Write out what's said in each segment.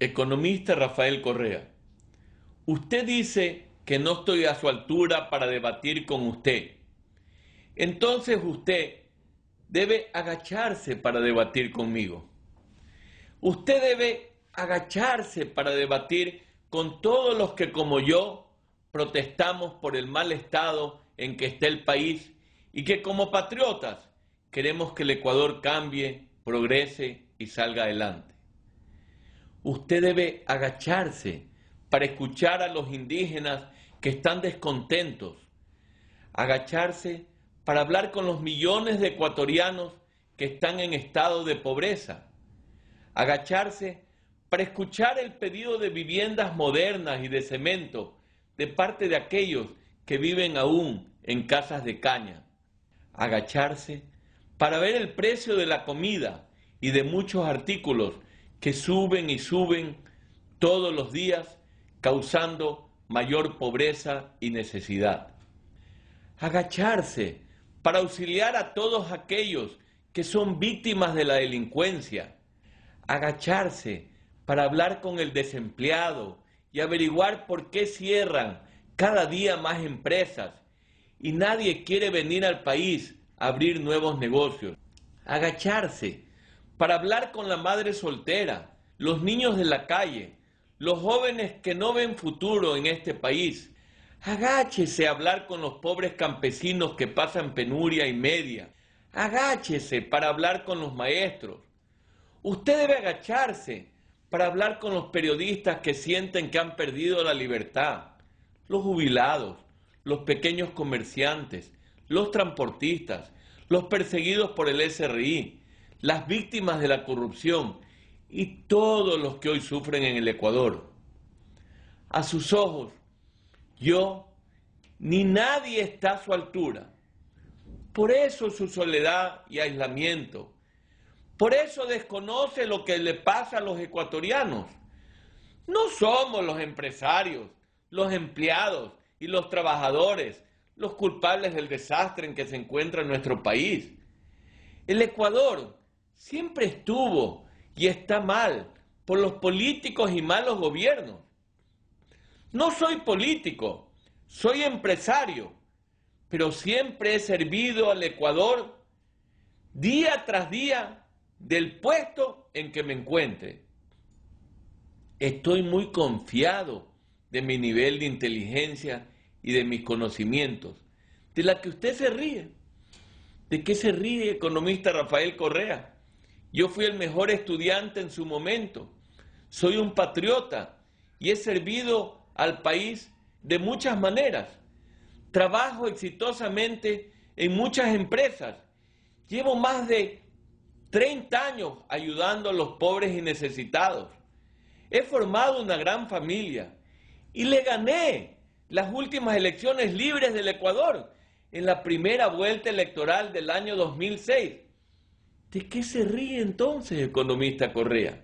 Economista Rafael Correa, usted dice que no estoy a su altura para debatir con usted. Entonces usted debe agacharse para debatir conmigo. Usted debe agacharse para debatir con todos los que como yo protestamos por el mal estado en que está el país y que como patriotas queremos que el Ecuador cambie, progrese y salga adelante usted debe agacharse para escuchar a los indígenas que están descontentos, agacharse para hablar con los millones de ecuatorianos que están en estado de pobreza, agacharse para escuchar el pedido de viviendas modernas y de cemento de parte de aquellos que viven aún en casas de caña, agacharse para ver el precio de la comida y de muchos artículos que suben y suben todos los días, causando mayor pobreza y necesidad. Agacharse para auxiliar a todos aquellos que son víctimas de la delincuencia. Agacharse para hablar con el desempleado y averiguar por qué cierran cada día más empresas y nadie quiere venir al país a abrir nuevos negocios. Agacharse para hablar con la madre soltera, los niños de la calle, los jóvenes que no ven futuro en este país. Agáchese a hablar con los pobres campesinos que pasan penuria y media. Agáchese para hablar con los maestros. Usted debe agacharse para hablar con los periodistas que sienten que han perdido la libertad, los jubilados, los pequeños comerciantes, los transportistas, los perseguidos por el SRI, las víctimas de la corrupción y todos los que hoy sufren en el Ecuador. A sus ojos, yo ni nadie está a su altura. Por eso su soledad y aislamiento. Por eso desconoce lo que le pasa a los ecuatorianos. No somos los empresarios, los empleados y los trabajadores los culpables del desastre en que se encuentra nuestro país. El Ecuador siempre estuvo y está mal por los políticos y malos gobiernos. No soy político, soy empresario, pero siempre he servido al Ecuador día tras día del puesto en que me encuentre. Estoy muy confiado de mi nivel de inteligencia y de mis conocimientos, de la que usted se ríe. ¿De qué se ríe, economista Rafael Correa? Yo fui el mejor estudiante en su momento. Soy un patriota y he servido al país de muchas maneras. Trabajo exitosamente en muchas empresas. Llevo más de 30 años ayudando a los pobres y necesitados. He formado una gran familia y le gané las últimas elecciones libres del Ecuador en la primera vuelta electoral del año 2006 ¿De qué se ríe entonces, economista Correa?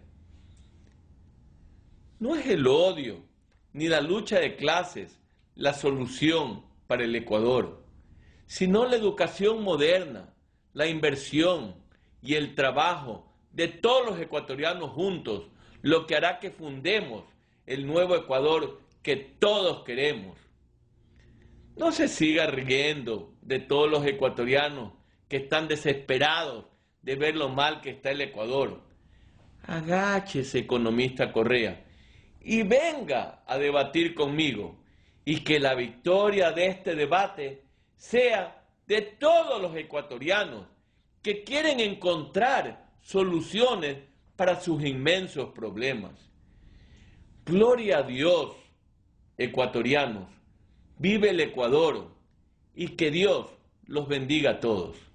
No es el odio ni la lucha de clases la solución para el Ecuador, sino la educación moderna, la inversión y el trabajo de todos los ecuatorianos juntos, lo que hará que fundemos el nuevo Ecuador que todos queremos. No se siga riendo de todos los ecuatorianos que están desesperados de ver lo mal que está el Ecuador. Agáchese, economista Correa, y venga a debatir conmigo y que la victoria de este debate sea de todos los ecuatorianos que quieren encontrar soluciones para sus inmensos problemas. Gloria a Dios, ecuatorianos, vive el Ecuador y que Dios los bendiga a todos.